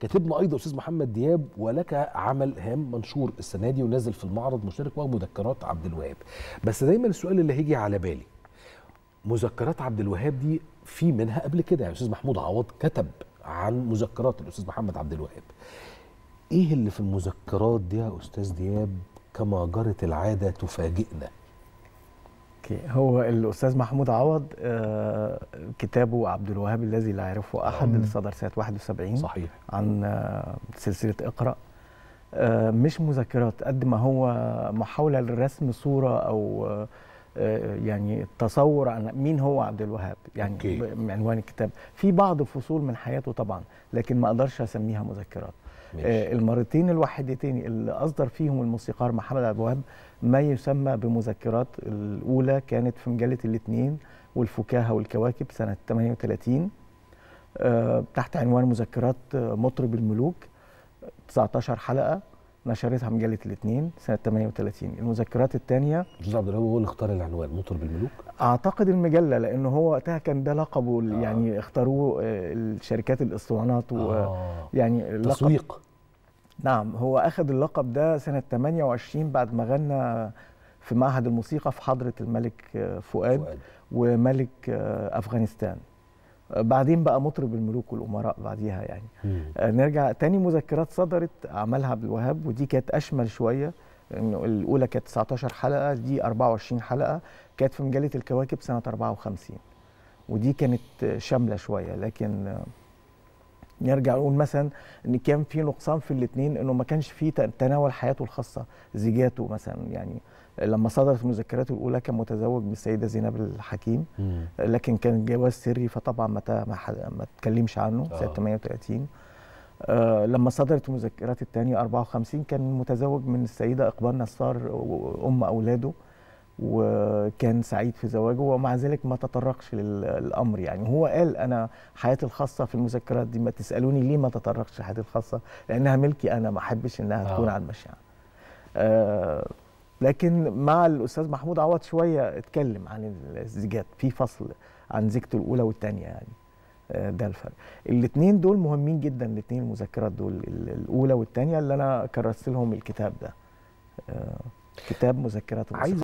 كاتبنا ايضا استاذ محمد دياب ولك عمل هام منشور السنه دي ونازل في المعرض مشترك ومذكرات عبد الوهاب بس دايما السؤال اللي هيجي على بالي مذكرات عبد الوهاب دي في منها قبل كده يعني الاستاذ محمود عوض كتب عن مذكرات الاستاذ محمد عبد الوهاب ايه اللي في المذكرات دي يا استاذ دياب كما جرت العاده تفاجئنا اوكي هو الاستاذ محمود عوض آه، كتابه عبد الوهاب الذي لا يعرفه احد اللي آه. صدر سنه 71 صحيح عن آه، سلسله اقرا مش مذكرات قد ما هو محاوله لرسم صوره او آه، يعني التصور عن مين هو عبد الوهاب يعني okay. بعنوان الكتاب في بعض فصول من حياته طبعا لكن ما اقدرش اسميها مذكرات ماشي. آه، المرتين الوحيدتين اللي اصدر فيهم الموسيقار محمد عبد الوهاب ما يسمى بمذكرات الاولى كانت في مجله الاثنين والفكاهه والكواكب سنه 38 آه، تحت عنوان مذكرات مطرب الملوك 19 حلقه نشرتها مجله الاثنين سنه 38 المذكرات الثانيه استاذ عبد الوهاب هو اللي اختار العنوان مطرب الملوك اعتقد المجله لان هو وقتها كان ده لقبه آه. يعني اختاروه آه، الشركات الاسطوانات و آه. يعني تسويق نعم هو اخذ اللقب ده سنه 28 بعد ما غنى في معهد الموسيقى في حضره الملك آه، فؤاد, فؤاد. وملك آه، افغانستان بعدين بقى مطرب الملوك والامراء بعديها يعني مم. آه، نرجع تاني مذكرات صدرت عملها عبد الوهاب ودي كانت اشمل شويه انه الاولى كانت 19 حلقه دي 24 حلقه كانت في مجله الكواكب سنه 54 ودي كانت شامله شويه لكن آه، نرجع نقول مثلا ان كان في نقصان في الاثنين انه ما كانش في تناول حياته الخاصه زيجاته مثلا يعني لما صدرت مذكراته الاولى كان متزوج بالسيده زينب الحكيم مم. لكن كان جواز سري فطبعا ما ما اتكلمش عنه آه. سنه 38 آه لما صدرت مذكرات الثانيه 54 كان متزوج من السيده اقبال نصار ام اولاده وكان سعيد في زواجه ومع ذلك ما تطرقش للامر يعني هو قال انا حياتي الخاصه في المذكرات دي ما تسالوني ليه ما تطرقش لحياتي الخاصه لانها ملكي انا ما احبش انها آه. تكون على المشاع آه لكن مع الاستاذ محمود عوض شويه اتكلم عن الزيجات في فصل عن زيجته الاولى والثانيه يعني آه، ده الفرق الاثنين دول مهمين جدا الاثنين المذكرات دول الاولى والثانيه اللي انا كرست لهم الكتاب ده آه، كتاب مذكرات